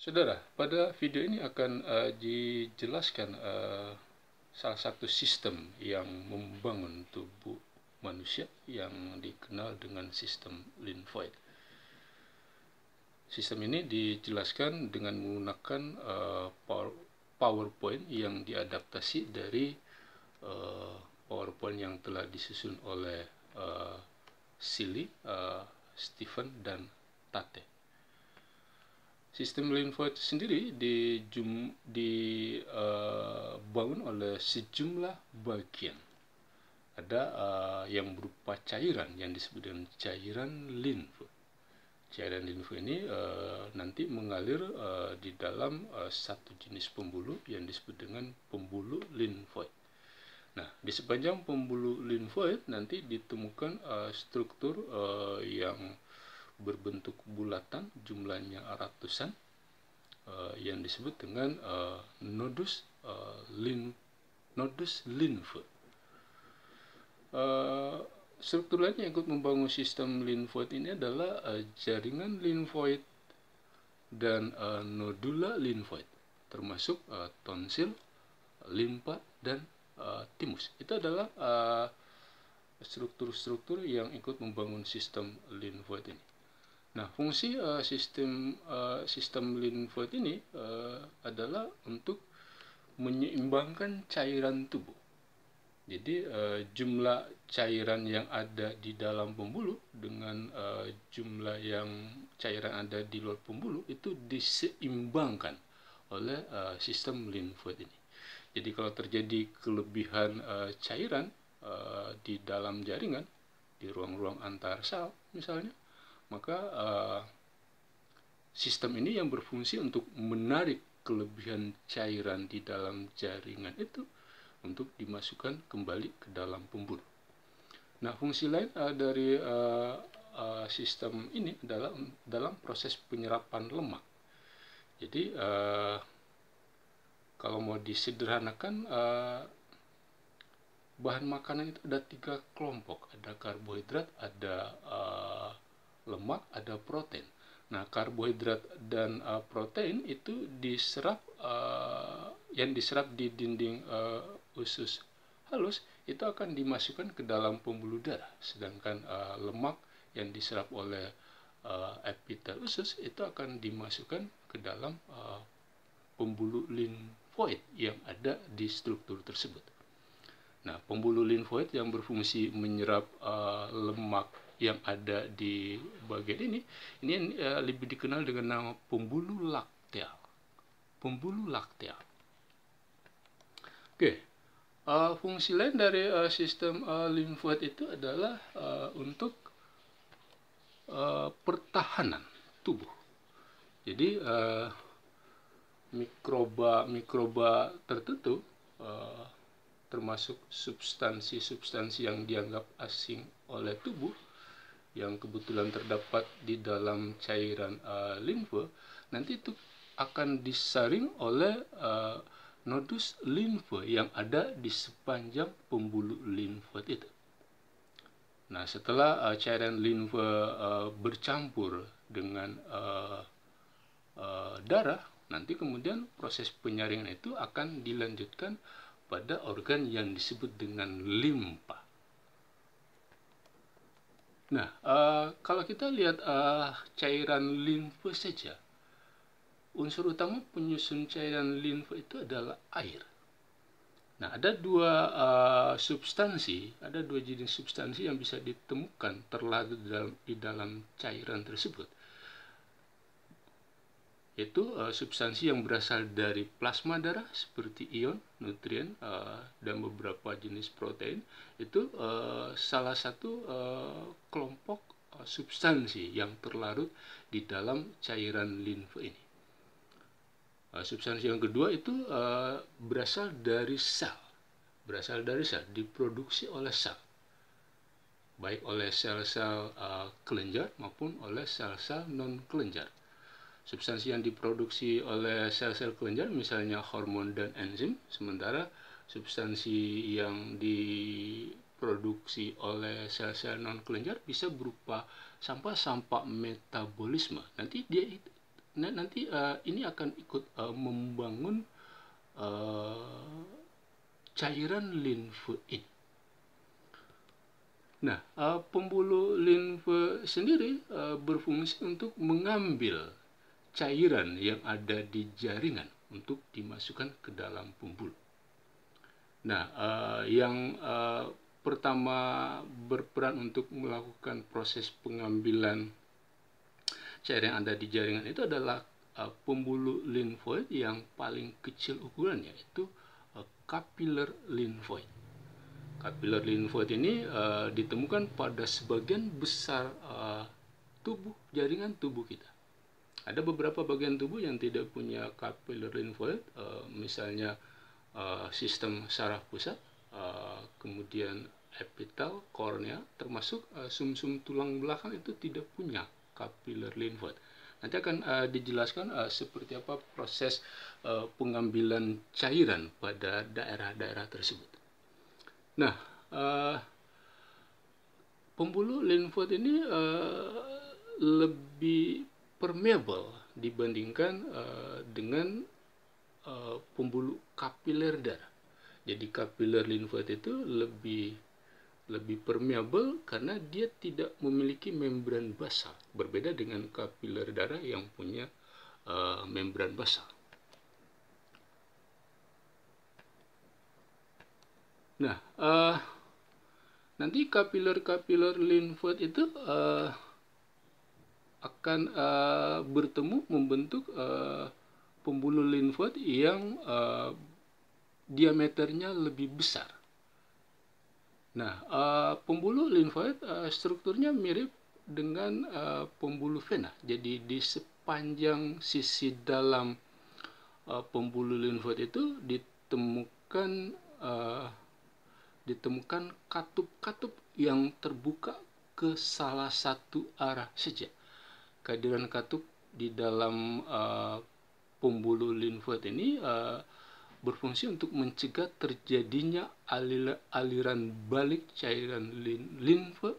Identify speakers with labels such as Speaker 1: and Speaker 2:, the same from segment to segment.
Speaker 1: Saudara, pada video ini akan uh, dijelaskan uh, salah satu sistem yang membangun tubuh manusia yang dikenal dengan sistem linfoid. Sistem ini dijelaskan dengan menggunakan uh, PowerPoint yang diadaptasi dari uh, PowerPoint yang telah disusun oleh uh, Silly, uh, Stephen, dan Tate. Sistem limfa itu sendiri dijum dibangun eh, oleh sejumlah bagian. Ada uh, yang berupa cairan yang disebut dengan cairan limfa. Cairan limfa ini uh, nanti mengalir uh, di dalam uh, satu jenis pembuluh yang disebut dengan pembuluh limfoid. Nah, di sepanjang pembuluh limfoid nanti ditemukan uh, struktur uh, yang berbentuk bulatan jumlahnya ratusan uh, yang disebut dengan uh, nodus uh, lin nodus linfa. Uh, struktur lain yang ikut membangun sistem linfoid ini adalah uh, jaringan linfoid dan uh, nodula linfoid, termasuk uh, tonsil, limpa dan uh, timus. Itu adalah struktur-struktur uh, yang ikut membangun sistem linfoid ini. Nah, fungsi uh, sistem uh, sistem linfoid ini uh, adalah untuk menyeimbangkan cairan tubuh. Jadi uh, jumlah cairan yang ada di dalam pembuluh dengan uh, jumlah yang cairan ada di luar pembuluh itu diseimbangkan oleh uh, sistem linfoid ini. Jadi kalau terjadi kelebihan uh, cairan uh, di dalam jaringan di ruang-ruang antar sel misalnya maka uh, sistem ini yang berfungsi untuk menarik kelebihan cairan di dalam jaringan itu untuk dimasukkan kembali ke dalam pembuluh. Nah, fungsi lain uh, dari uh, uh, sistem ini adalah dalam proses penyerapan lemak. Jadi, uh, kalau mau disederhanakan, uh, bahan makanan itu ada tiga kelompok: ada karbohidrat, ada uh, lemak, ada protein. Nah, karbohidrat dan uh, protein itu diserap uh, yang diserap di dinding uh, usus halus itu akan dimasukkan ke dalam pembuluh darah, sedangkan uh, lemak yang diserap oleh uh, epitel usus itu akan dimasukkan ke dalam uh, pembuluh limfoid yang ada di struktur tersebut. Nah, pembuluh limfoid yang berfungsi menyerap uh, lemak yang ada di bagian ini ini uh, lebih dikenal dengan nama pembuluh lakteal pembuluh lakteal oke okay. uh, eh, fungsi lain dari uh, sistem uh, limfoid itu adalah uh, untuk uh, pertahanan tubuh jadi uh, mikroba mikroba tertentu uh, termasuk substansi-substansi yang dianggap asing oleh tubuh yang kebetulan terdapat di dalam cairan uh, eh, limfe nanti itu akan disaring oleh uh, nodus limfa yang ada di sepanjang pembuluh limfa itu. Nah, setelah uh, cairan limfa uh, bercampur dengan uh, uh, darah, nanti kemudian proses penyaringan itu akan dilanjutkan pada organ yang disebut dengan limpa. Nah, uh, kalau kita lihat uh, cairan limfe saja, unsur utama penyusun cairan limfe itu adalah air. Nah, ada dua uh, substansi, ada dua jenis substansi yang bisa ditemukan terlalu dalam, di dalam cairan tersebut yaitu uh, substansi yang berasal dari plasma darah seperti ion, nutrien, uh, dan beberapa jenis protein itu uh, salah satu uh, kelompok uh, substansi yang terlarut di dalam cairan limfe ini. Uh, substansi yang kedua itu uh, berasal dari sel, berasal dari sel, diproduksi oleh sel, baik oleh sel-sel uh, kelenjar maupun oleh sel-sel non kelenjar substansi yang diproduksi oleh sel-sel kelenjar misalnya hormon dan enzim sementara substansi yang diproduksi oleh sel-sel non kelenjar bisa berupa sampah-sampah metabolisme nanti dia nanti uh, ini akan ikut uh, membangun uh, cairan linfoid Nah, uh, pembuluh linfe sendiri uh, berfungsi untuk mengambil cairan yang ada di jaringan untuk dimasukkan ke dalam pembuluh. Nah, eh, yang eh, pertama berperan untuk melakukan proses pengambilan cairan yang ada di jaringan itu adalah eh, pembuluh linfoid yang paling kecil ukurannya yaitu eh, kapiler linfoid. Kapiler linfoid ini uh, ditemukan pada sebagian besar uh, tubuh jaringan tubuh kita. Ada beberapa bagian tubuh yang tidak punya kapiler involute, uh, misalnya uh, sistem saraf pusat, uh, kemudian epitel, kornea, termasuk eh, sumsum uh, -sum tulang belakang itu tidak punya kapiler involute. Nanti akan uh, dijelaskan uh, seperti apa proses uh, pengambilan cairan pada daerah-daerah tersebut. Nah, uh, pembuluh linfoid ini uh, lebih permeable dibandingkan uh, dengan uh, eh, pembuluh kapiler darah. Jadi kapiler limfat itu lebih lebih permeable karena dia tidak memiliki membran basal, berbeda dengan kapiler darah yang punya uh, membran basal. Nah, uh, nanti kapiler-kapiler limfat itu uh, akan uh, bertemu membentuk uh, pembuluh limfot yang uh, diameternya lebih besar. Nah, uh, pembuluh limfoid uh, strukturnya mirip dengan uh, pembuluh vena. Jadi di sepanjang sisi dalam uh, pembuluh limfoid itu ditemukan uh, ditemukan katup-katup yang terbuka ke salah satu arah saja kehadiran katup di dalam uh, pembuluh limfat ini uh, berfungsi untuk mencegah terjadinya alir, aliran balik cairan limfa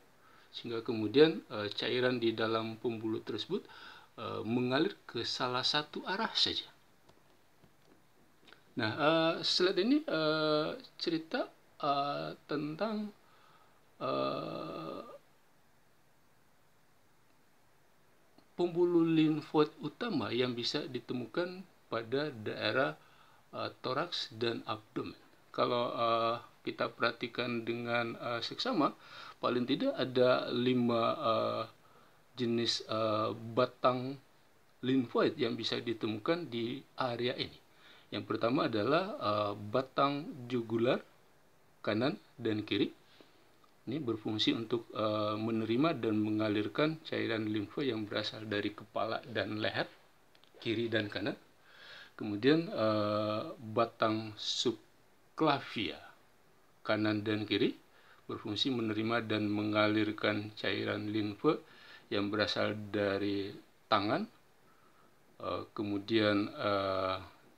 Speaker 1: sehingga kemudian e, cairan di dalam pembuluh tersebut e, mengalir ke salah satu arah saja. Nah, selain slide ini e, cerita e, tentang e, pembuluh limfoid utama yang bisa ditemukan pada daerah uh, toraks dan abdomen. Kalau uh, kita perhatikan dengan uh, seksama, paling tidak ada lima uh, jenis uh, batang limfoid yang bisa ditemukan di area ini. Yang pertama adalah uh, batang jugular kanan dan kiri ini berfungsi untuk e, menerima dan mengalirkan cairan limfa yang berasal dari kepala dan leher kiri dan kanan kemudian e, batang subklavia kanan dan kiri berfungsi menerima dan mengalirkan cairan limfa yang berasal dari tangan e, kemudian e,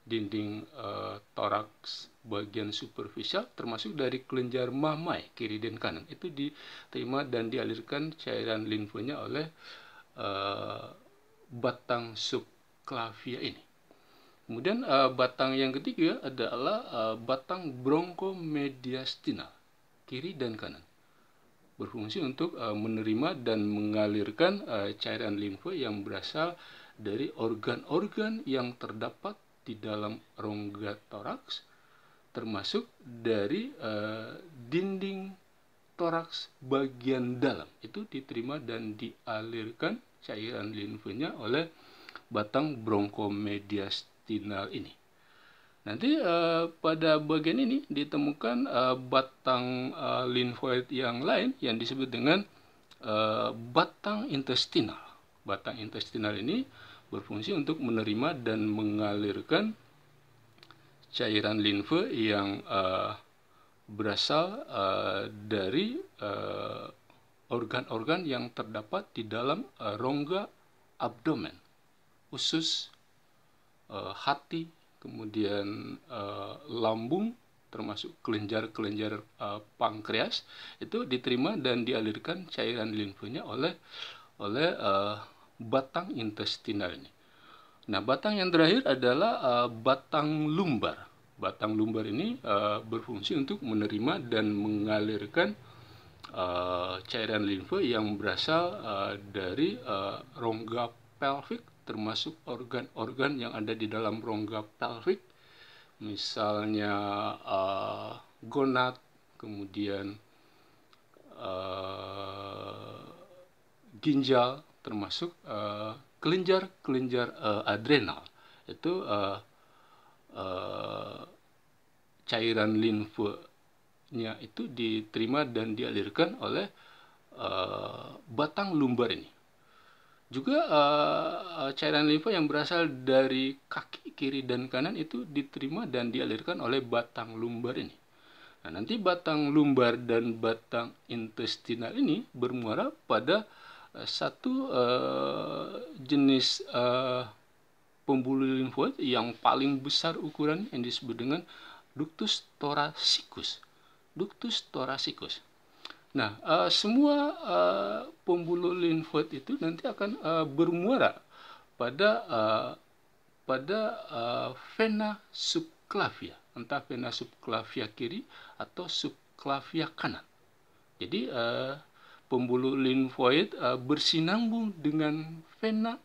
Speaker 1: dinding uh, toraks bagian superficial termasuk dari kelenjar mamai kiri dan kanan itu diterima dan dialirkan cairan limfonya oleh uh, batang subklavia ini. Kemudian uh, batang yang ketiga adalah uh, batang bronkomediastinal kiri dan kanan berfungsi untuk uh, menerima dan mengalirkan uh, cairan limfo yang berasal dari organ-organ yang terdapat di dalam rongga toraks termasuk dari e, dinding toraks bagian dalam itu diterima dan dialirkan cairan limfenya oleh batang bronkomediastinal ini. Nanti e, pada bagian ini ditemukan e, batang e, linfoid yang lain yang disebut dengan e, batang intestinal. Batang intestinal ini berfungsi untuk menerima dan mengalirkan cairan limfe yang uh, berasal uh, dari eh, organ-organ uh, yang terdapat di dalam uh, rongga abdomen, usus, uh, hati, kemudian uh, lambung, termasuk kelenjar-kelenjar uh, pankreas itu diterima dan dialirkan cairan limfonya oleh oleh uh, batang intestinal ini. Nah, batang yang terakhir adalah uh, batang lumbar. Batang lumbar ini uh, berfungsi untuk menerima dan mengalirkan uh, cairan limfe yang berasal uh, dari uh, rongga pelvik, termasuk organ-organ yang ada di dalam rongga pelvik, misalnya uh, gonad, kemudian uh, ginjal, termasuk kelenjar-kelenjar eh, uh, eh, adrenal itu uh, uh, cairan limfenya itu diterima dan dialirkan oleh uh, batang lumbar ini juga uh, cairan limfa yang berasal dari kaki kiri dan kanan itu diterima dan dialirkan oleh batang lumbar ini nah nanti batang lumbar dan batang intestinal ini bermuara pada satu uh, jenis uh, pembuluh limfoid yang paling besar ukuran yang disebut dengan ductus thoracicus. Ductus thoracicus. Nah, uh, semua uh, pembuluh limfoid itu nanti akan uh, bermuara pada uh, pada uh, vena subclavia, entah vena subclavia kiri atau subclavia kanan. Jadi uh, pembuluh linfoid uh, bersinambung dengan vena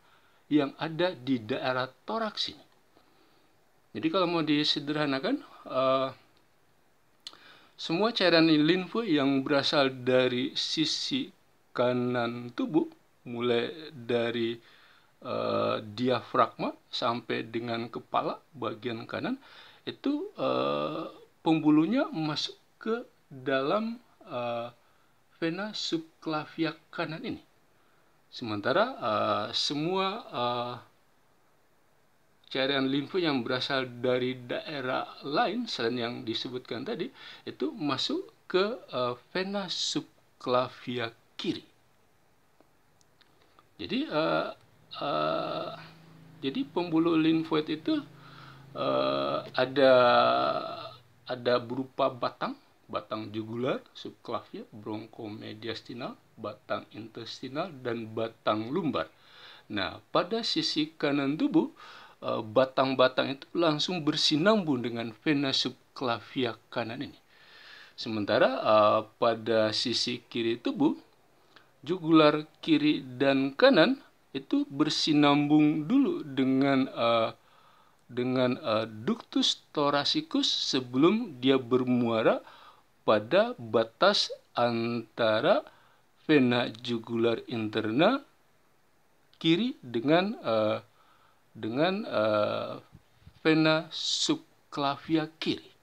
Speaker 1: yang ada di daerah toraks ini. Jadi kalau mau disederhanakan, uh, semua cairan linfo yang berasal dari sisi kanan tubuh, mulai dari uh, diafragma sampai dengan kepala bagian kanan, itu uh, pembulunya masuk ke dalam uh, vena subclavia kanan ini. Sementara uh, semua uh, cairan limfe yang berasal dari daerah lain selain yang disebutkan tadi itu masuk ke uh, vena subclavia kiri. Jadi uh, uh, jadi pembuluh limfoid itu uh, ada ada berupa batang batang jugular, subklavia, bronkomediastinal, batang intestinal, dan batang lumbar. Nah, pada sisi kanan tubuh, eh, batang-batang itu langsung bersinambung dengan vena subklavia kanan ini. Sementara eh, pada sisi kiri tubuh, jugular kiri dan kanan itu bersinambung dulu dengan eh, dengan ductus thoracicus sebelum dia bermuara pada batas antara vena jugular interna kiri dengan uh, dengan uh, vena subklavia kiri.